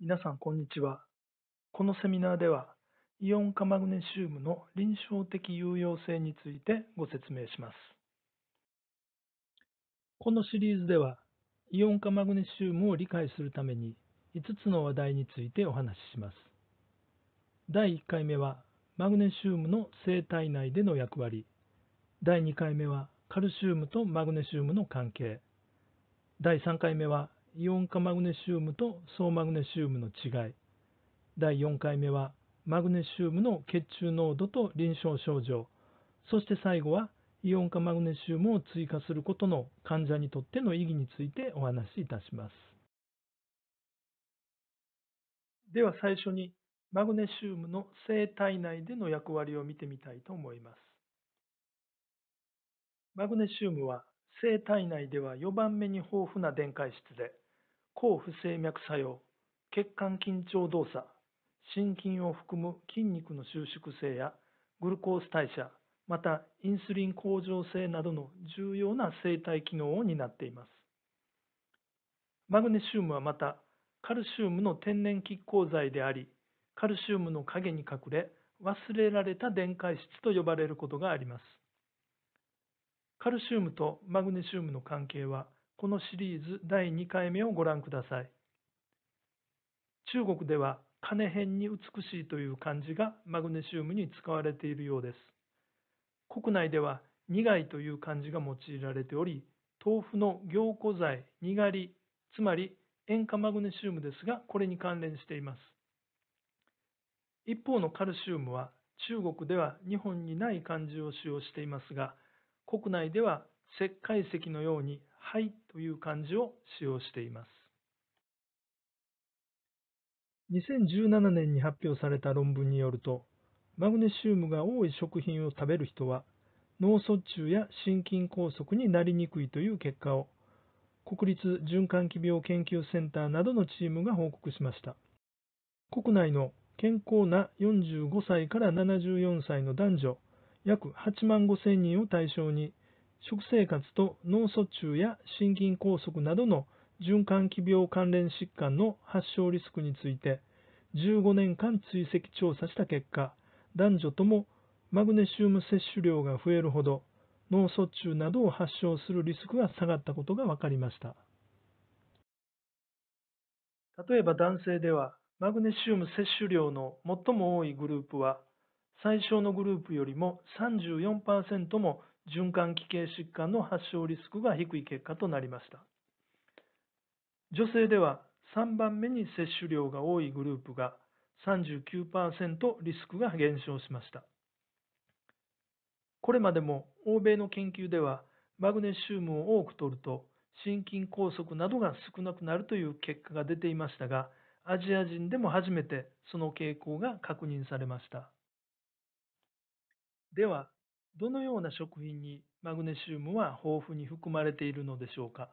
皆さん、こんにちは。このセミナーでは、イオン化マグネシウムの臨床的有用性についてご説明します。このシリーズでは、イオン化マグネシウムを理解するために、5つの話題についてお話しします。第1回目は、マグネシウムの生体内での役割。第2回目は、カルシウムとマグネシウムの関係。第3回目は、イオン化マグネシウムと総マグネシウムの違い第4回目はマグネシウムの血中濃度と臨床症状そして最後はイオン化マグネシウムを追加することの患者にとっての意義についてお話しいたしますでは最初にマグネシウムの生体内での役割を見てみたいと思いますマグネシウムは生体内では4番目に豊富な電解質で、抗不整脈作用、血管緊張動作、心筋を含む筋肉の収縮性やグルコース代謝、またインスリン向上性などの重要な生体機能を担っています。マグネシウムはまたカルシウムの天然拮抗剤であり、カルシウムの影に隠れ忘れられた電解質と呼ばれることがあります。カルシウムとマグネシウムの関係は、このシリーズ第2回目をご覧ください。中国では、金辺に美しいという漢字がマグネシウムに使われているようです。国内では、苦いという漢字が用いられており、豆腐の凝固剤、にがり、つまり塩化マグネシウムですが、これに関連しています。一方のカルシウムは、中国では日本にない漢字を使用していますが、国内では石灰石のように灰という漢字を使用しています。2017年に発表された論文によると、マグネシウムが多い食品を食べる人は、脳卒中や心筋梗塞になりにくいという結果を、国立循環器病研究センターなどのチームが報告しました。国内の健康な45歳から74歳の男女約8万5千人を対象に、食生活と脳卒中や心筋梗塞などの循環器病関連疾患の発症リスクについて、15年間追跡調査した結果、男女ともマグネシウム摂取量が増えるほど、脳卒中などを発症するリスクが下がったことが分かりました。例えば男性では、マグネシウム摂取量の最も多いグループは、最小のグループよりも34%も循環器系疾患の発症リスクが低い結果となりました。女性では3番目に接種量が多いグループが39%リスクが減少しました。これまでも欧米の研究ではマグネシウムを多く取ると心筋梗塞などが少なくなるという結果が出ていましたがアジア人でも初めてその傾向が確認されました。では、どのような食品にマグネシウムは豊富に含まれているのでしょうか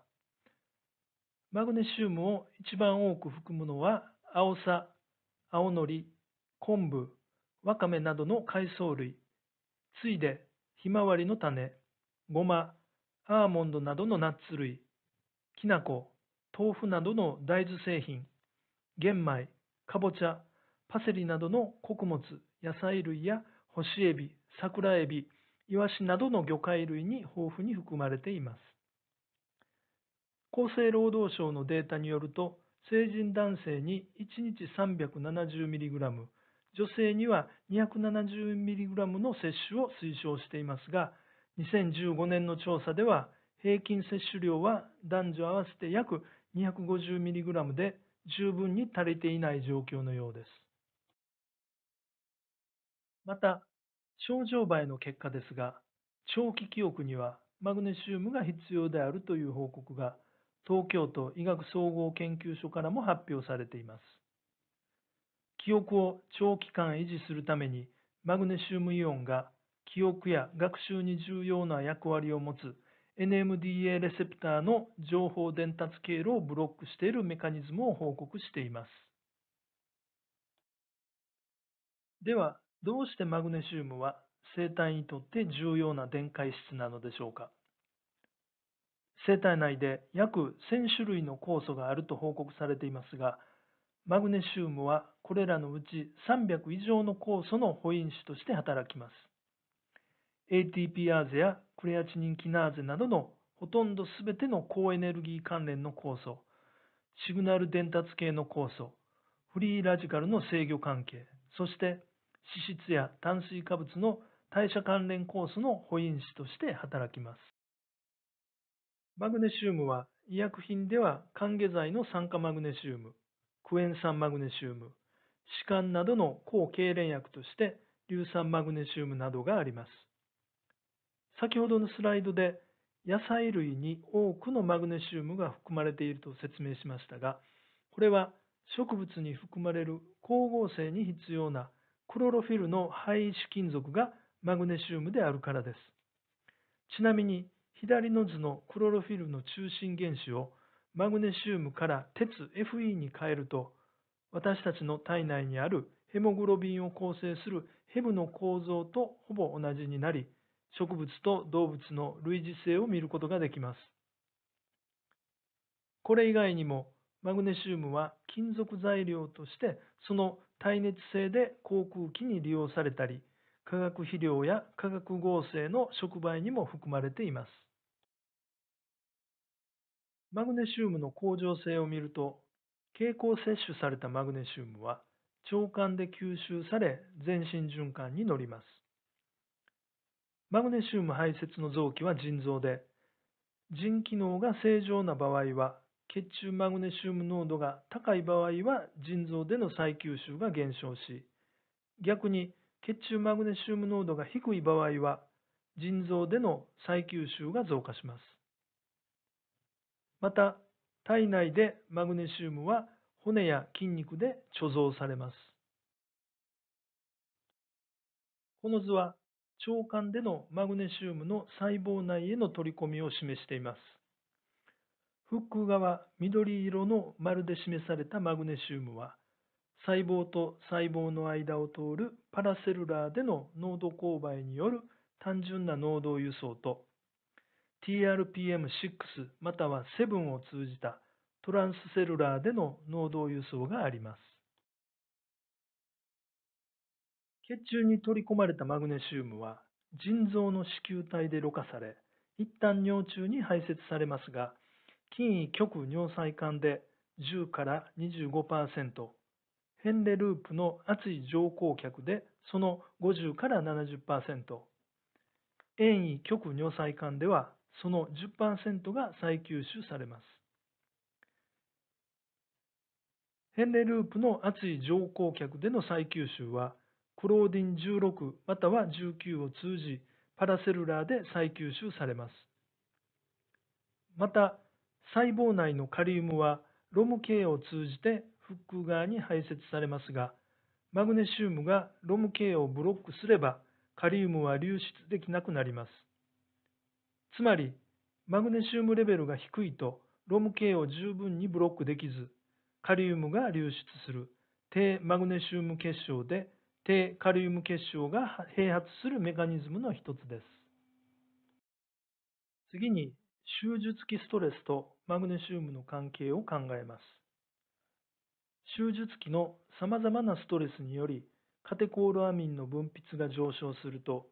マグネシウムを一番多く含むのは青さ、青のり、昆布、わかめなどの海藻類、ついでひまわりの種、ごま、アーモンドなどのナッツ類、きな粉、豆腐などの大豆製品、玄米、かぼちゃ、パセリなどの穀物、野菜類や干しエビ、桜エビ、イワシなどの魚介類に豊富に含まれています。厚生労働省のデータによると、成人男性に1日 370mg、女性には 270mg の摂取を推奨していますが、2015年の調査では、平均摂取量は男女合わせて約 250mg で十分に足りていない状況のようです。また、症状映えの結果ですが、長期記憶にはマグネシウムが必要であるという報告が東京都医学総合研究所からも発表されています。記憶を長期間維持するためにマグネシウムイオンが記憶や学習に重要な役割を持つ NMDA レセプターの情報伝達経路をブロックしているメカニズムを報告しています。では、どうしてマグネシウムは生体にとって重要な電解質なのでしょうか生体内で約1000種類の酵素があると報告されていますがマグネシウムはこれらのうち300以上の酵素の保因子として働きます a t p r ゼやクレアチニンキナーゼなどのほとんど全ての高エネルギー関連の酵素シグナル伝達系の酵素フリーラジカルの制御関係そして脂質や炭水化物の代謝関連酵素の保因子として働きます。マグネシウムは医薬品では還下剤の酸化マグネシウム、クエン酸マグネシウム、歯間などの抗痙攣薬として硫酸マグネシウムなどがあります。先ほどのスライドで野菜類に多くのマグネシウムが含まれていると説明しましたが、これは植物に含まれる光合成に必要なクロロフィルの灰色金属がマグネシウムであるからです。ちなみに、左の図のクロロフィルの中心原子をマグネシウムから鉄 Fe に変えると、私たちの体内にあるヘモグロビンを構成するヘブの構造とほぼ同じになり、植物と動物の類似性を見ることができます。これ以外にも、マグネシウムは金属材料としてその耐熱性で航空機に利用されたり、化学肥料や化学合成の触媒にも含まれています。マグネシウムの恒常性を見ると、経口摂取されたマグネシウムは腸管で吸収され全身循環に乗ります。マグネシウム排泄の臓器は腎臓で、腎機能が正常な場合は血中マグネシウム濃度が高い場合は腎臓での再吸収が減少し、逆に血中マグネシウム濃度が低い場合は腎臓での再吸収が増加します。また、体内でマグネシウムは骨や筋肉で貯蔵されます。この図は腸管でのマグネシウムの細胞内への取り込みを示しています。フック側緑色の丸で示されたマグネシウムは細胞と細胞の間を通るパラセルラーでの濃度勾配による単純な濃度輸送と TRPM6 または7を通じたトランスセルラーでの濃度輸送があります。血中に取り込まれたマグネシウムは腎臓の糸球体でろ過され一旦尿中に排泄されますが筋位極尿細管で10から25%、ヘンレループの熱い上降脚でその50から70%、遠位極尿細管ではその10%が再吸収されます。ヘンレループの熱い上降脚での再吸収は、クローディン16または19を通じ、パラセルラーで再吸収されます。また、細胞内のカリウムはロム系を通じて腹腔側に排泄されますが、マグネシウムがロム系をブロックすれば、カリウムは流出できなくなります。つまり、マグネシウムレベルが低いと、ロム系を十分にブロックできず、カリウムが流出する低マグネシウム結晶で、低カリウム結晶が併発するメカニズムの一つです。次に、手術期ストレスとマグネシウムの関係を考えます。手術期のさまざまなストレスによりカテコールアミンの分泌が上昇すると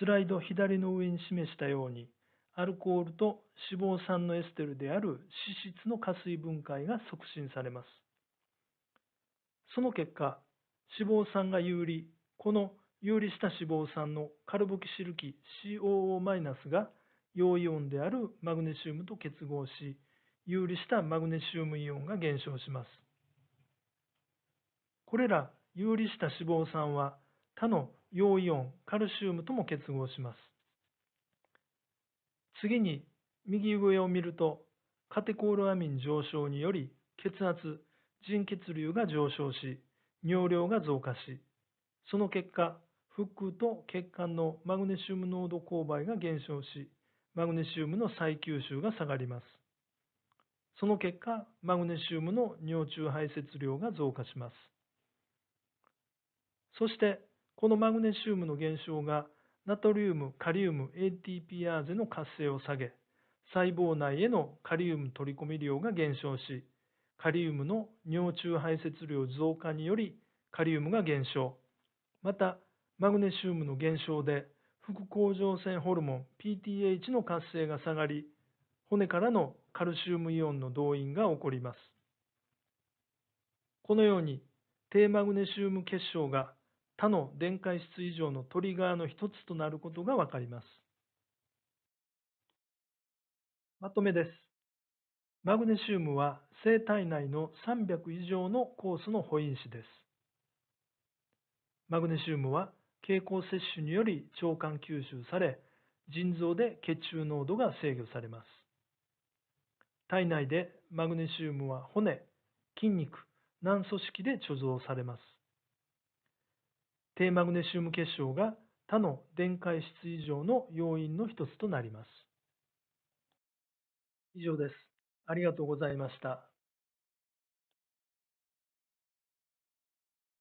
スライド左の上に示したようにアルコールと脂肪酸のエステルである脂質の加水分解が促進されます。その結果、脂肪酸が有利、この有利した脂肪酸のカルボキシル基 COO- が陽イオンであるマグネシウムと結合し有利したマグネシウムイオンが減少しますこれら有利した脂肪酸は他の陽イオンカルシウムとも結合します次に右上を見るとカテコールアミン上昇により血圧腎血流が上昇し尿量が増加しその結果腹腔と血管のマグネシウム濃度勾配が減少しマグネシウムの再吸収が下がります。その結果、マグネシウムの尿中排泄量が増加します。そして、このマグネシウムの減少がナトリウム、カリウム、a t p r s の活性を下げ、細胞内へのカリウム取り込み量が減少し、カリウムの尿中排泄量増加によりカリウムが減少、またマグネシウムの減少で副甲状腺ホルモン PTH の活性が下がり骨からのカルシウムイオンの動員が起こりますこのように低マグネシウム結晶が他の電解質異常のトリガーの一つとなることがわかりますまとめですマグネシウムは生体内の300以上の酵素の保因子ですマグネシウムは経口摂取により腸管吸収され腎臓で血中濃度が制御されます体内でマグネシウムは骨筋肉軟組織で貯蔵されます低マグネシウム結晶が他の電解質異常の要因の一つとなります以上ですありがとうございました